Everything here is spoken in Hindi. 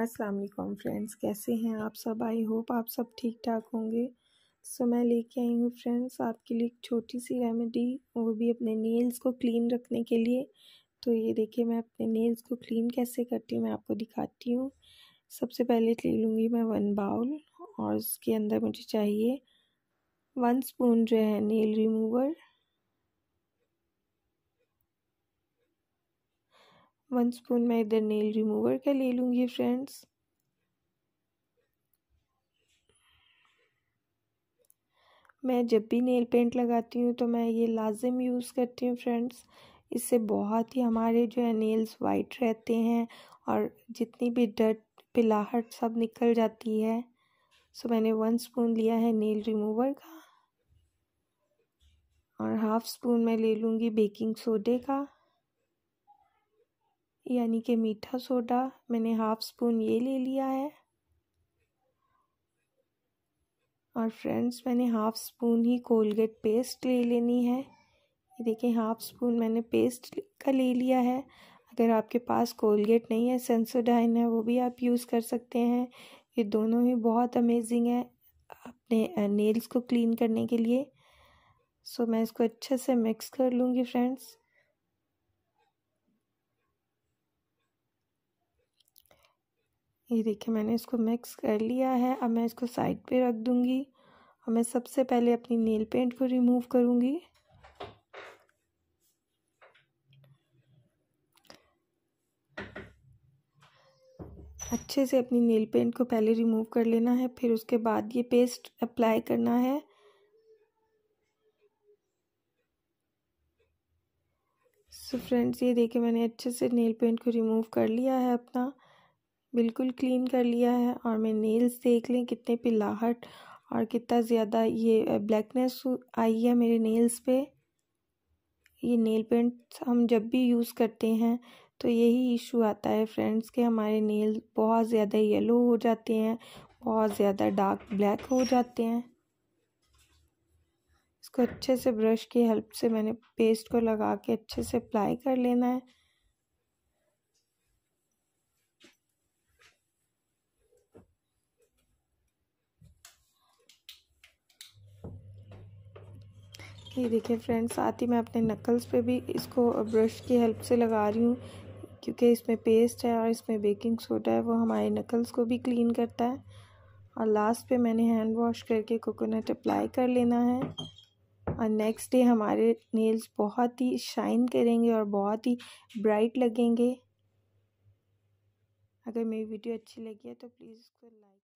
अस्सलाम वालेकुम फ्रेंड्स कैसे हैं आप सब आई होप आप सब ठीक ठाक होंगे सो so, मैं लेके आई हूँ फ्रेंड्स आपके लिए एक छोटी सी रेमेडी वो भी अपने नेल्स को क्लीन रखने के लिए तो ये देखिए मैं अपने नेल्स को क्लीन कैसे करती हूँ मैं आपको दिखाती हूँ सबसे पहले ले लूँगी मैं वन बाउल और उसके अंदर मुझे चाहिए वन स्पून जो है नेल रिमूव वन स्पून मैं इधर नेल रिमूवर का ले लूँगी फ्रेंड्स मैं जब भी नेल पेंट लगाती हूँ तो मैं ये लाजिम यूज़ करती हूँ फ्रेंड्स इससे बहुत ही हमारे जो है नेल्स वाइट रहते हैं और जितनी भी डट पिलाहट सब निकल जाती है सो मैंने वन स्पून लिया है नेल रिमूवर का और हाफ स्पून मैं ले लूँगी बेकिंग सोडे का यानी कि मीठा सोडा मैंने हाफ़ स्पून ये ले लिया है और फ्रेंड्स मैंने हाफ़ स्पून ही कोलगेट पेस्ट ले लेनी है ये देखें हाफ़ स्पून मैंने पेस्ट का ले लिया है अगर आपके पास कोलगेट नहीं है सेंसोडाइन है वो भी आप यूज़ कर सकते हैं ये दोनों ही बहुत अमेजिंग है अपने नेल्स को क्लीन करने के लिए सो मैं इसको अच्छे से मिक्स कर लूँगी फ्रेंड्स ये देखिए मैंने इसको मिक्स कर लिया है अब मैं इसको साइड पे रख दूँगी और मैं सबसे पहले अपनी नेल पेंट को रिमूव करूँगी अच्छे से अपनी नेल पेंट को पहले रिमूव कर लेना है फिर उसके बाद ये पेस्ट अप्लाई करना है सो so फ्रेंड्स ये देखिए मैंने अच्छे से नेल पेंट को रिमूव कर लिया है अपना बिल्कुल क्लीन कर लिया है और मैं नेल्स देख लें कितने पिलाहट और कितना ज़्यादा ये ब्लैकनेस आई है मेरे नेल्स पे ये नेल पेंट हम जब भी यूज़ करते हैं तो यही इशू आता है फ्रेंड्स के हमारे नेल बहुत ज़्यादा येलो हो जाते हैं बहुत ज़्यादा डार्क ब्लैक हो जाते हैं इसको अच्छे से ब्रश की हेल्प से मैंने पेस्ट को लगा के अच्छे से अप्लाई कर लेना है ये देखिए फ्रेंड्स साथ ही मैं अपने नकल्स पे भी इसको ब्रश की हेल्प से लगा रही हूँ क्योंकि इसमें पेस्ट है और इसमें बेकिंग सोडा है वो हमारे नकल्स को भी क्लीन करता है और लास्ट पे मैंने हैंड वॉश करके कोकोनट अप्लाई कर लेना है और नेक्स्ट डे हमारे नेल्स बहुत ही शाइन करेंगे और बहुत ही ब्राइट लगेंगे अगर मेरी वीडियो अच्छी लगी है तो प्लीज़ इसको लाइक